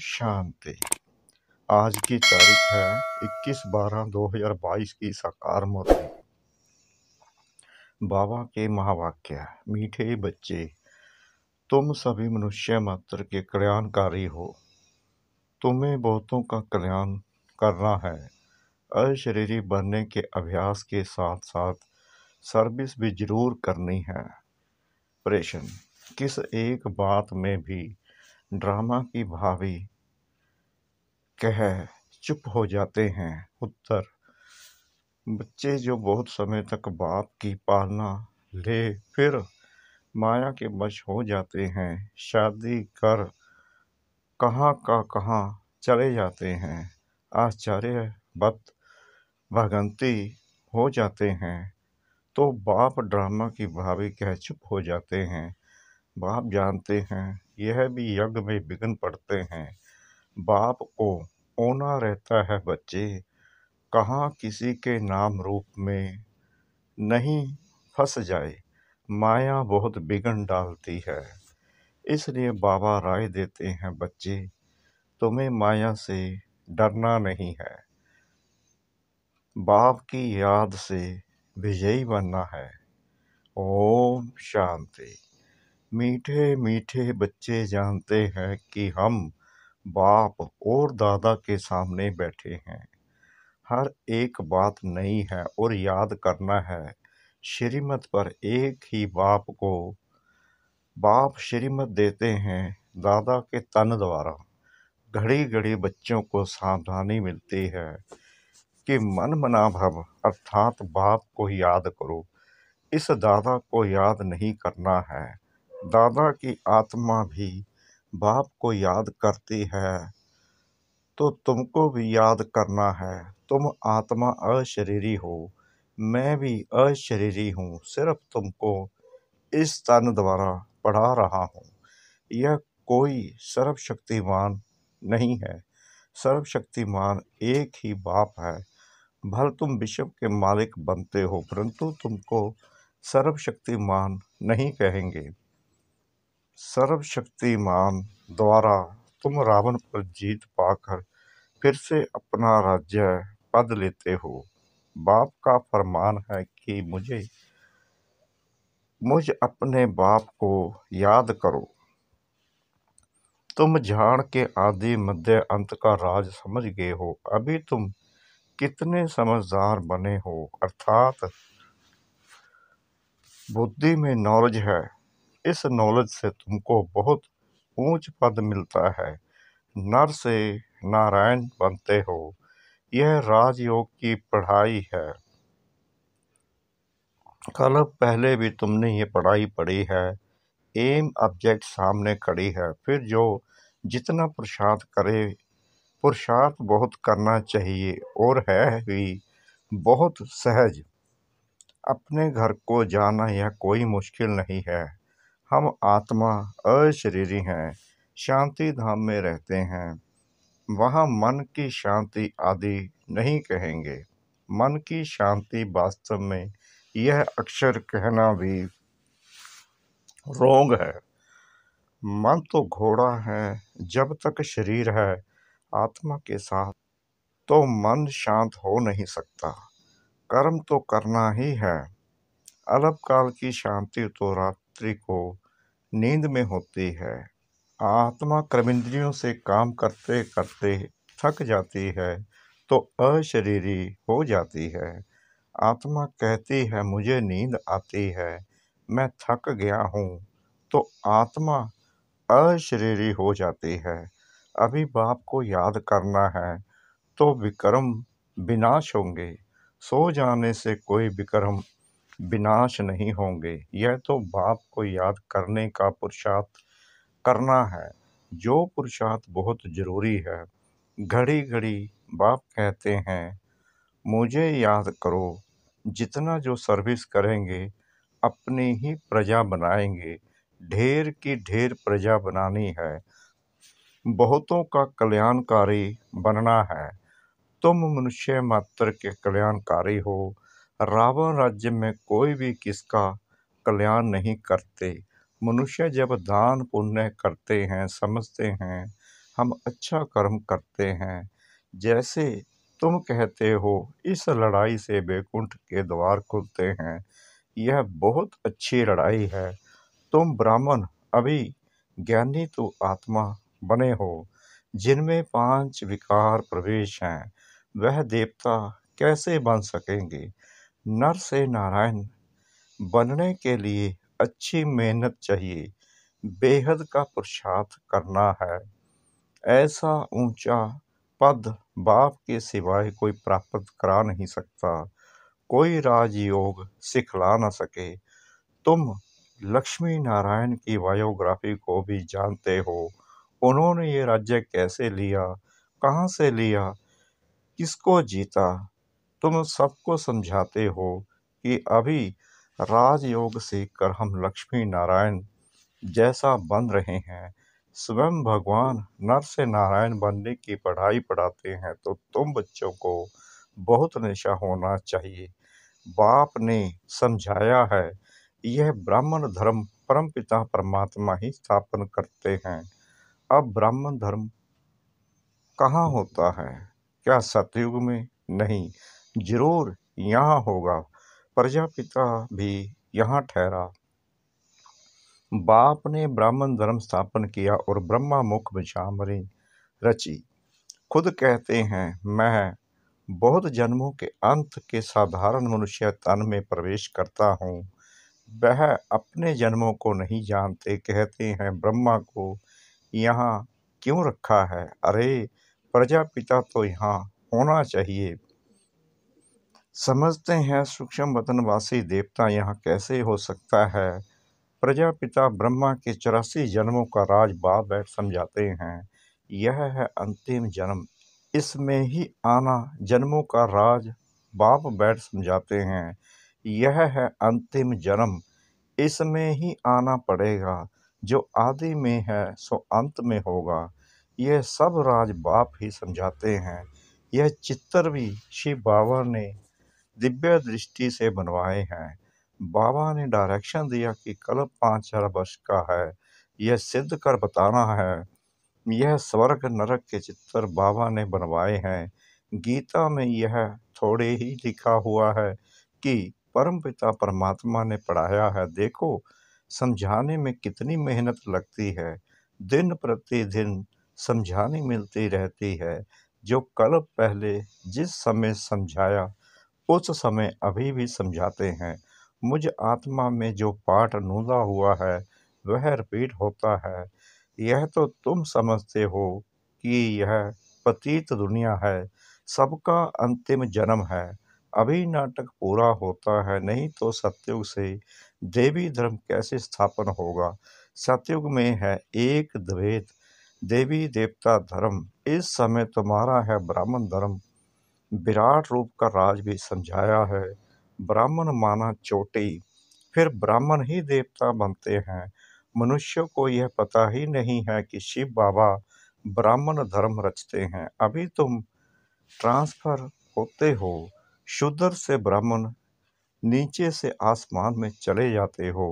शांति आज की तारीख है 21 बारह 2022 की साकार मूर्ति बाबा के महावाक्य मीठे बच्चे तुम सभी मनुष्य मात्र के कल्याणकारी हो तुम्हें बहुतों का कल्याण करना है अशरीरी बनने के अभ्यास के साथ साथ सर्विस भी जरूर करनी है प्रेशन किस एक बात में भी ड्रामा की भाभी कह चुप हो जाते हैं उत्तर बच्चे जो बहुत समय तक बाप की पालना ले फिर माया के वश हो जाते हैं शादी कर कहाँ का कहाँ चले जाते हैं आश्चर्य बत भगंती हो जाते हैं तो बाप ड्रामा की भाभी कह चुप हो जाते हैं बाप जानते हैं यह भी यज्ञ में विघ्न पड़ते हैं बाप को ओना रहता है बच्चे कहाँ किसी के नाम रूप में नहीं फंस जाए माया बहुत विघ्न डालती है इसलिए बाबा राय देते हैं बच्चे तुम्हें माया से डरना नहीं है बाप की याद से विजयी बनना है ओम शांति मीठे मीठे बच्चे जानते हैं कि हम बाप और दादा के सामने बैठे हैं हर एक बात नई है और याद करना है श्रीमत पर एक ही बाप को बाप श्रीमत देते हैं दादा के तन द्वारा घड़ी घड़ी बच्चों को सावधानी मिलती है कि मन मना भव अर्थात बाप को याद करो इस दादा को याद नहीं करना है दादा की आत्मा भी बाप को याद करती है तो तुमको भी याद करना है तुम आत्मा अशरीरी हो मैं भी अशरीरी हूँ सिर्फ तुमको इस तन द्वारा पढ़ा रहा हूँ यह कोई सर्वशक्तिमान नहीं है सर्वशक्तिमान एक ही बाप है भल तुम विश्व के मालिक बनते हो परंतु तुमको सर्वशक्तिमान नहीं कहेंगे सर्वशक्तिमान द्वारा तुम रावण पर जीत पाकर फिर से अपना राज्य पद लेते हो बाप का फरमान है कि मुझे मुझ अपने बाप को याद करो तुम झाड़ के आदि मध्य अंत का राज समझ गए हो अभी तुम कितने समझदार बने हो अर्थात बुद्धि में नॉलेज है इस नॉलेज से तुमको बहुत ऊंच पद मिलता है नर से नारायण बनते हो यह राजयोग की पढ़ाई है कल पहले भी तुमने ये पढ़ाई पढ़ी है एम ऑब्जेक्ट सामने खड़ी है फिर जो जितना पुरुषार्थ करे पुरुषार्थ बहुत करना चाहिए और है भी बहुत सहज अपने घर को जाना यह कोई मुश्किल नहीं है हम आत्मा अशरीरी हैं शांति धाम में रहते हैं वहाँ मन की शांति आदि नहीं कहेंगे मन की शांति वास्तव में यह अक्षर कहना भी रोंग है मन तो घोड़ा है जब तक शरीर है आत्मा के साथ तो मन शांत हो नहीं सकता कर्म तो करना ही है अलब काल की शांति तो रात्रि को नींद में होती है आत्मा क्रमिंद्रियों से काम करते करते थक जाती है तो अशरीरी हो जाती है आत्मा कहती है मुझे नींद आती है मैं थक गया हूँ तो आत्मा अशरीरी हो जाती है अभी बाप को याद करना है तो विक्रम विनाश होंगे सो जाने से कोई विक्रम विनाश नहीं होंगे यह तो बाप को याद करने का पुरुषार्थ करना है जो पुरुषार्थ बहुत जरूरी है घड़ी घड़ी बाप कहते हैं मुझे याद करो जितना जो सर्विस करेंगे अपनी ही प्रजा बनाएंगे ढेर की ढेर प्रजा बनानी है बहुतों का कल्याणकारी बनना है तुम मनुष्य मात्र के कल्याणकारी हो रावण राज्य में कोई भी किसका कल्याण नहीं करते मनुष्य जब दान पुण्य करते हैं समझते हैं हम अच्छा कर्म करते हैं जैसे तुम कहते हो इस लड़ाई से बेकुंठ के द्वार खुलते हैं यह बहुत अच्छी लड़ाई है तुम ब्राह्मण अभी ज्ञानी तो आत्मा बने हो जिनमें पांच विकार प्रवेश हैं वह देवता कैसे बन सकेंगे नर से नारायण बनने के लिए अच्छी मेहनत चाहिए बेहद का पुरुषार्थ करना है ऐसा ऊंचा पद बाप के सिवाय कोई प्राप्त करा नहीं सकता कोई राजयोग सिखला न सके तुम लक्ष्मी नारायण की बायोग्राफी को भी जानते हो उन्होंने ये राज्य कैसे लिया कहाँ से लिया किसको जीता तुम सबको समझाते हो कि अभी राजयोग से कर हम लक्ष्मी नारायण जैसा बन रहे हैं स्वयं भगवान नर से नारायण बनने की पढ़ाई पढ़ाते हैं तो तुम बच्चों को बहुत नशा होना चाहिए बाप ने समझाया है यह ब्राह्मण धर्म परम पिता परमात्मा ही स्थापन करते हैं अब ब्राह्मण धर्म कहाँ होता है क्या सतयुग में नहीं जरूर यहाँ होगा प्रजापिता भी यहाँ ठहरा बाप ने ब्राह्मण धर्म स्थापन किया और ब्रह्मा मुख विचामरी रची खुद कहते हैं मैं बहुत जन्मों के अंत के साधारण मनुष्य तन में प्रवेश करता हूँ वह अपने जन्मों को नहीं जानते कहते हैं ब्रह्मा को यहाँ क्यों रखा है अरे प्रजापिता तो यहाँ होना चाहिए समझते हैं सूक्ष्म वतनवासी देवता यहाँ कैसे हो सकता है प्रजापिता ब्रह्मा के चौरासी जन्मों का राज बाप बैठ समझाते हैं यह है अंतिम जन्म इसमें ही आना जन्मों का राज बाप बैठ समझाते हैं यह है अंतिम जन्म इसमें ही आना पड़ेगा जो आदि में है सो अंत में होगा यह सब राज बाप ही समझाते हैं यह चित्तर भी शिव बाबा ने दिव्य दृष्टि से बनवाए हैं बाबा ने डायरेक्शन दिया कि कल्प पाँच हजार वर्ष का है यह सिद्ध कर बताना है यह स्वर्ग नरक के चित्र बाबा ने बनवाए हैं गीता में यह थोड़े ही लिखा हुआ है कि परमपिता परमात्मा ने पढ़ाया है देखो समझाने में कितनी मेहनत लगती है दिन प्रतिदिन समझानी मिलती रहती है जो कल पहले जिस समय समझाया उस समय अभी भी समझाते हैं मुझ आत्मा में जो पाठ नूदा हुआ है वह रिपीट होता है यह तो तुम समझते हो कि यह पतीत दुनिया है सबका अंतिम जन्म है अभी नाटक पूरा होता है नहीं तो सत्युग से देवी धर्म कैसे स्थापन होगा सत्युग में है एक द्वेत देवी देवता धर्म इस समय तुम्हारा है ब्राह्मण धर्म विराट रूप का राज भी समझाया है ब्राह्मण माना चोटी फिर ब्राह्मण ही देवता बनते हैं मनुष्य को यह पता ही नहीं है कि शिव बाबा ब्राह्मण धर्म रचते हैं अभी तुम ट्रांसफर होते हो शुद्र से ब्राह्मण नीचे से आसमान में चले जाते हो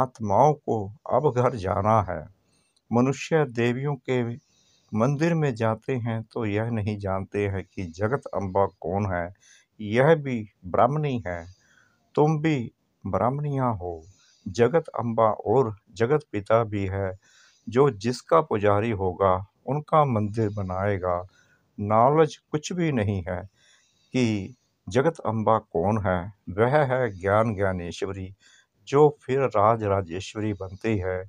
आत्माओं को अब घर जाना है मनुष्य देवियों के मंदिर में जाते हैं तो यह नहीं जानते हैं कि जगत अम्बा कौन है यह भी ब्राह्मणी है तुम भी ब्राह्मणियाँ हो जगत अम्बा और जगत पिता भी है जो जिसका पुजारी होगा उनका मंदिर बनाएगा नॉलेज कुछ भी नहीं है कि जगत अम्बा कौन है वह है ज्ञान ज्ञानेश्वरी जो फिर राज राजेश्वरी बनती है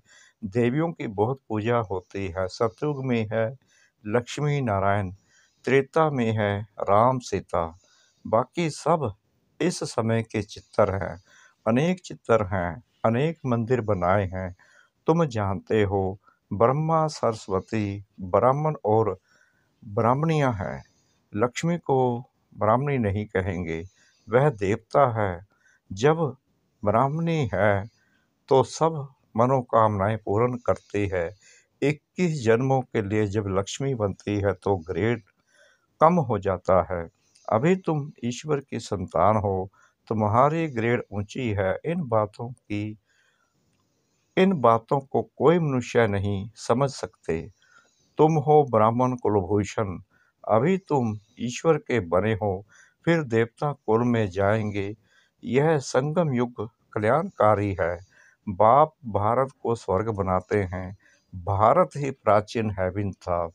देवियों की बहुत पूजा होती है सतयुग में है लक्ष्मी नारायण त्रेता में है राम सीता बाकी सब इस समय के चित्र हैं अनेक चित्र हैं अनेक मंदिर बनाए हैं तुम जानते हो ब्रह्मा सरस्वती ब्राह्मण और ब्राह्मणियाँ हैं लक्ष्मी को ब्राह्मणी नहीं कहेंगे वह देवता है जब ब्राह्मणी है तो सब मनोकामनाएं पूर्ण करती है इक्कीस जन्मों के लिए जब लक्ष्मी बनती है तो ग्रेड कम हो जाता है अभी तुम ईश्वर की संतान हो तुम्हारी ग्रेड ऊंची है इन बातों की इन बातों को कोई मनुष्य नहीं समझ सकते तुम हो ब्राह्मण कुलभूषण अभी तुम ईश्वर के बने हो फिर देवता कुल में जाएंगे यह संगम युग कल्याणकारी है बाप भारत को स्वर्ग बनाते हैं भारत ही प्राचीन हैविन था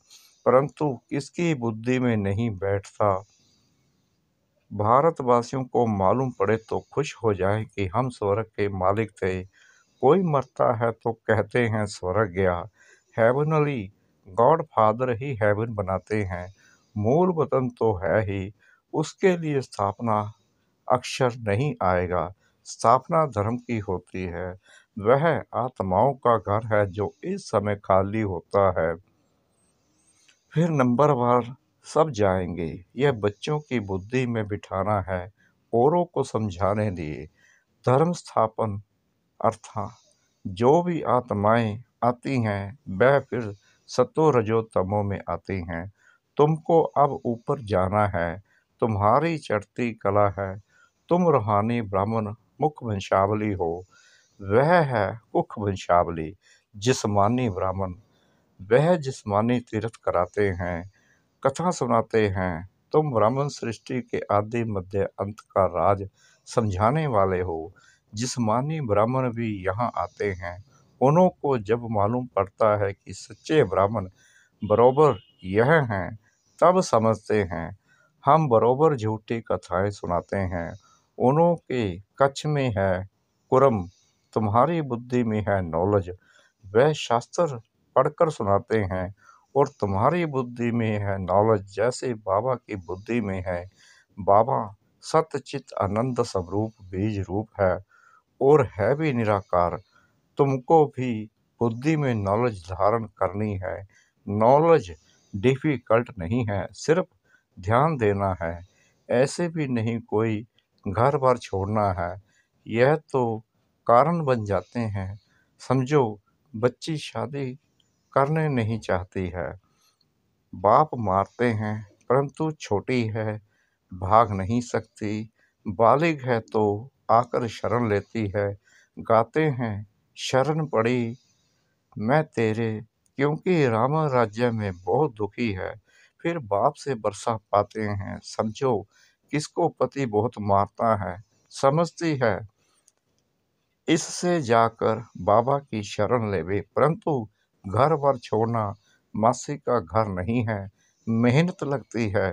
परंतु किसकी बुद्धि में नहीं बैठता भारतवासियों को मालूम पड़े तो खुश हो जाए कि हम स्वर्ग के मालिक थे कोई मरता है तो कहते हैं स्वर्ग गया हैवनली गॉड फादर ही हैवन बनाते हैं मूल वतन तो है ही उसके लिए स्थापना अक्षर नहीं आएगा स्थापना धर्म की होती है वह आत्माओं का घर है जो इस समय खाली होता है फिर नंबर वार सब जाएंगे यह बच्चों की बुद्धि में बिठाना है औरों को समझाने लिए धर्म स्थापन अर्थात जो भी आत्माएं आती हैं वह फिर सतो रजो तमो में आती हैं तुमको अब ऊपर जाना है तुम्हारी चढ़ती कला है तुम रूहानी ब्राह्मण मुख वंशावली हो वह है कुख वंशावली जिसमानी ब्राह्मण वह जिस्मानी तीर्थ कराते हैं कथा सुनाते हैं तुम ब्राह्मण सृष्टि के आदि मध्य अंत का राज समझाने वाले हो जिसमानी ब्राह्मण भी यहाँ आते हैं उन्हों को जब मालूम पड़ता है कि सच्चे ब्राह्मण बरोबर यह हैं तब समझते हैं हम बरोबर झूठी कथाएं सुनाते हैं उन्हों के कच्छ में है कुरम तुम्हारी बुद्धि में है नॉलेज वह शास्त्र पढ़कर सुनाते हैं और तुम्हारी बुद्धि में है नॉलेज जैसे बाबा की बुद्धि में है बाबा सत्यचित आनंद स्वरूप बीज रूप है और है भी निराकार तुमको भी बुद्धि में नॉलेज धारण करनी है नॉलेज डिफ़िकल्ट नहीं है सिर्फ ध्यान देना है ऐसे भी नहीं कोई घर बार छोड़ना है यह तो कारण बन जाते हैं समझो बच्ची शादी करने नहीं चाहती है बाप मारते हैं परंतु छोटी है भाग नहीं सकती बालिग है तो आकर शरण लेती है गाते हैं शरण पड़ी मैं तेरे क्योंकि राम राज्य में बहुत दुखी है फिर बाप से बरसा पाते हैं समझो किसको पति बहुत मारता है समझती है इससे जाकर बाबा की शरण लेवे परंतु घर पर छोड़ना मासी का घर नहीं है मेहनत लगती है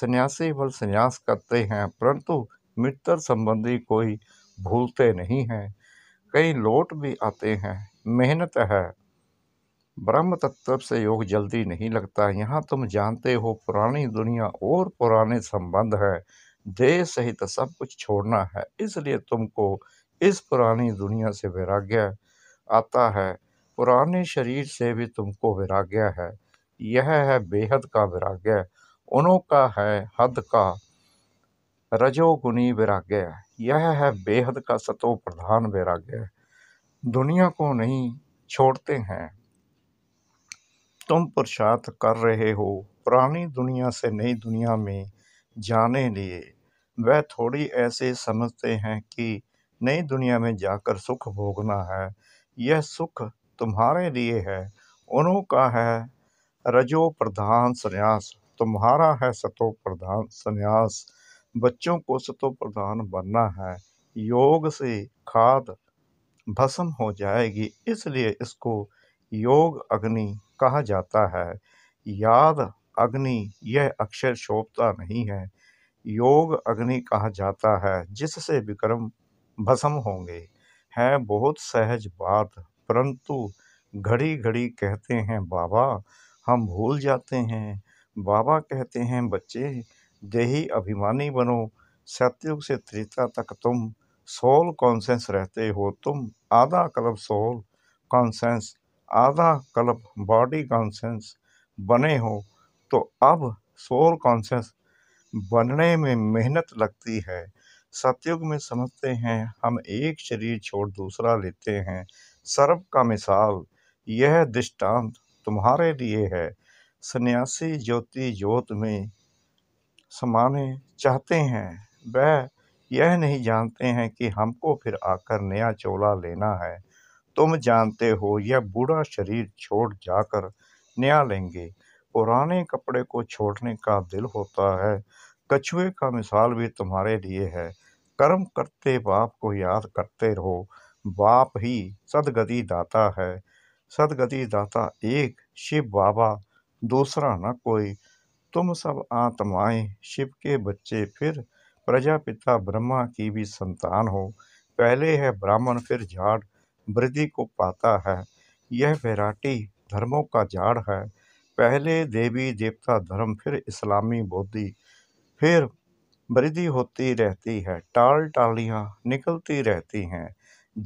सन्यासी बल सन्यास करते हैं परंतु मित्र संबंधी कोई भूलते नहीं हैं कई लोट भी आते हैं मेहनत है ब्रह्म तत्व से योग जल्दी नहीं लगता यहाँ तुम जानते हो पुरानी दुनिया और पुराने संबंध है देह सहित सब कुछ छोड़ना है इसलिए तुमको इस पुरानी दुनिया से वैराग्य आता है पुराने शरीर से भी तुमको वैराग्य है यह है बेहद का वैराग्य उनों का है हद का रजोगुनी वैराग्य यह है बेहद का सतो प्रधान वैराग्य दुनिया को नहीं छोड़ते हैं तुम प्रसाद कर रहे हो पुरानी दुनिया से नई दुनिया में जाने लिए वह थोड़ी ऐसे समझते हैं कि नई दुनिया में जाकर सुख भोगना है यह सुख तुम्हारे लिए है उन्हों का है रजो प्रधान संन्यास तुम्हारा है सतो प्रधान संन्यास बच्चों को सतो प्रधान बनना है योग से खाद भस्म हो जाएगी इसलिए इसको योग अग्नि कहा जाता है याद अग्नि यह अक्षर शोभता नहीं है योग अग्नि कहा जाता है जिससे विक्रम भस्म होंगे है बहुत सहज बात परंतु घड़ी घड़ी कहते हैं बाबा हम भूल जाते हैं बाबा कहते हैं बच्चे देही अभिमानी बनो सत्युग से त्रिता तक तुम सोल कॉन्सेंस रहते हो तुम आधा कलब सोल कॉन्सेंस आधा कलब बॉडी कॉन्सेंस बने हो तो अब सोल कॉन्सेंस बनने में मेहनत लगती है सत्युग में समझते हैं हम एक शरीर छोड़ दूसरा लेते हैं सर्व का मिसाल यह दृष्टांत तुम्हारे लिए है सन्यासी ज्योति ज्योत में समाने चाहते हैं वह यह नहीं जानते हैं कि हमको फिर आकर नया चोला लेना है तुम जानते हो यह बूढ़ा शरीर छोड़ जाकर नया लेंगे पुराने कपड़े को छोड़ने का दिल होता है कछुए का मिसाल भी तुम्हारे लिए है कर्म करते बाप को याद करते रहो बाप ही सदगति दाता है सदगति दाता एक शिव बाबा दूसरा न कोई तुम सब आत्माएं शिव के बच्चे फिर प्रजापिता ब्रह्मा की भी संतान हो पहले है ब्राह्मण फिर झाड़ वृद्धि को पाता है यह वैराटी धर्मों का झाड़ है पहले देवी देवता धर्म फिर इस्लामी बोधि फिर वृद्धि होती रहती है टाल टालियाँ निकलती रहती हैं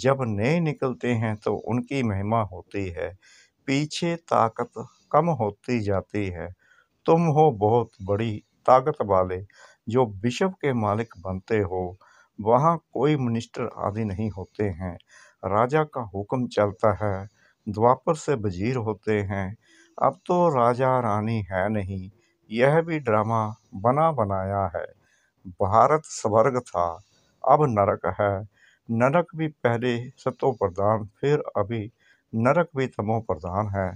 जब नए निकलते हैं तो उनकी महिमा होती है पीछे ताकत कम होती जाती है तुम हो बहुत बड़ी ताकत वाले जो विश्व के मालिक बनते हो वहाँ कोई मिनिस्टर आदि नहीं होते हैं राजा का हुक्म चलता है द्वापर से वजीर होते हैं अब तो राजा रानी है नहीं यह भी ड्रामा बना बनाया है भारत स्वर्ग था अब नरक है नरक भी पहले सतो प्रधान फिर अभी नरक भी तमो प्रधान है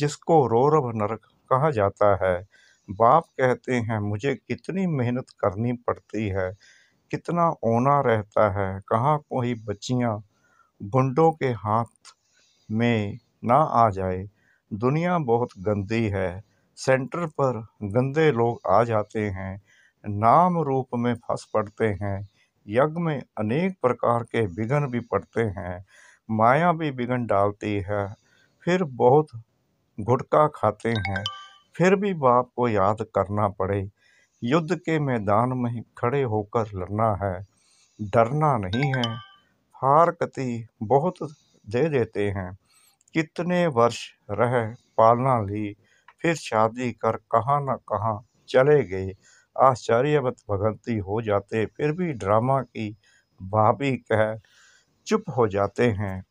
जिसको रौरव नरक कहा जाता है बाप कहते हैं मुझे कितनी मेहनत करनी पड़ती है कितना ओना रहता है कहाँ कोई बच्चियाँ गुंडों के हाथ में ना आ जाए दुनिया बहुत गंदी है सेंटर पर गंदे लोग आ जाते हैं नाम रूप में फंस पड़ते हैं यज्ञ में अनेक प्रकार के विघ्न भी पड़ते हैं माया भी विघ्न डालती है फिर बहुत गुटका खाते हैं फिर भी बाप को याद करना पड़े युद्ध के मैदान में खड़े होकर लड़ना है डरना नहीं है हार कति बहुत दे देते हैं कितने वर्ष रह पालना ली फिर शादी कर कहाँ ना कहाँ चले गए आश्चर्यवत भगवती हो जाते फिर भी ड्रामा की भाभी कह चुप हो जाते हैं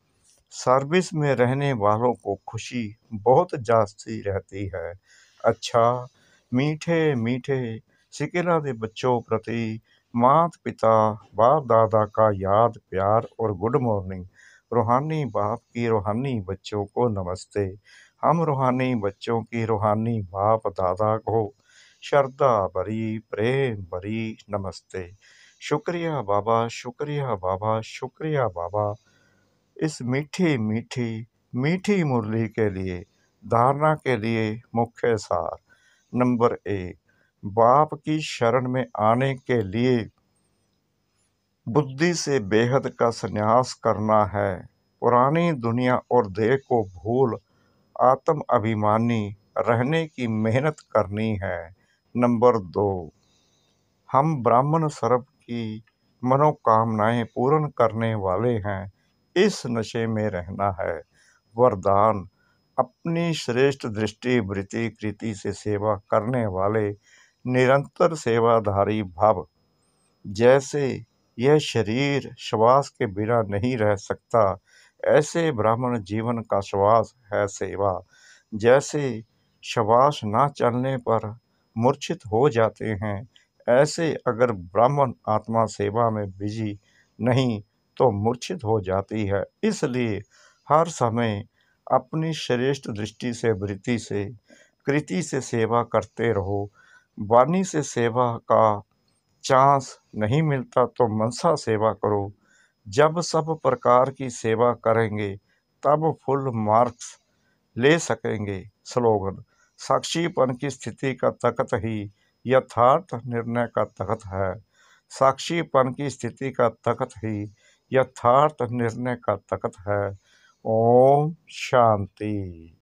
सर्विस में रहने वालों को खुशी बहुत जास्ती रहती है अच्छा मीठे मीठे सिकिला के बच्चों प्रति मात पिता बाप दादा का याद प्यार और गुड मॉर्निंग रूहानी बाप की रूहानी बच्चों को नमस्ते हम रूहानी बच्चों की रूहानी बाप दादा को श्रद्धा भरी प्रेम भरी नमस्ते शुक्रिया बाबा शुक्रिया बाबा शुक्रिया बाबा इस मीठी मीठी मीठी मुरली के लिए धारणा के लिए मुख्य सार नंबर एक बाप की शरण में आने के लिए बुद्धि से बेहद का संन्यास करना है पुरानी दुनिया और देह को भूल आत्म अभिमानी रहने की मेहनत करनी है नंबर दो हम ब्राह्मण सर्व की मनोकामनाएं पूर्ण करने वाले हैं इस नशे में रहना है वरदान अपनी श्रेष्ठ दृष्टि वृत्ति कृति से सेवा करने वाले निरंतर सेवाधारी भाव जैसे यह शरीर श्वास के बिना नहीं रह सकता ऐसे ब्राह्मण जीवन का श्वास है सेवा जैसे शवास ना चलने पर मूर्छित हो जाते हैं ऐसे अगर ब्राह्मण आत्मा सेवा में बिजी नहीं तो मूर्छित हो जाती है इसलिए हर समय अपनी श्रेष्ठ दृष्टि से वृत्ति से कृति से सेवा करते रहो वाणी से सेवा का चांस नहीं मिलता तो मनसा सेवा करो जब सब प्रकार की सेवा करेंगे तब फुल मार्क्स ले सकेंगे स्लोगन साक्षीपन की स्थिति का तखत ही यथार्थ निर्णय का तखत है साक्षीपन की स्थिति का तखत ही यथार्थ निर्णय का तखत है ओम शांति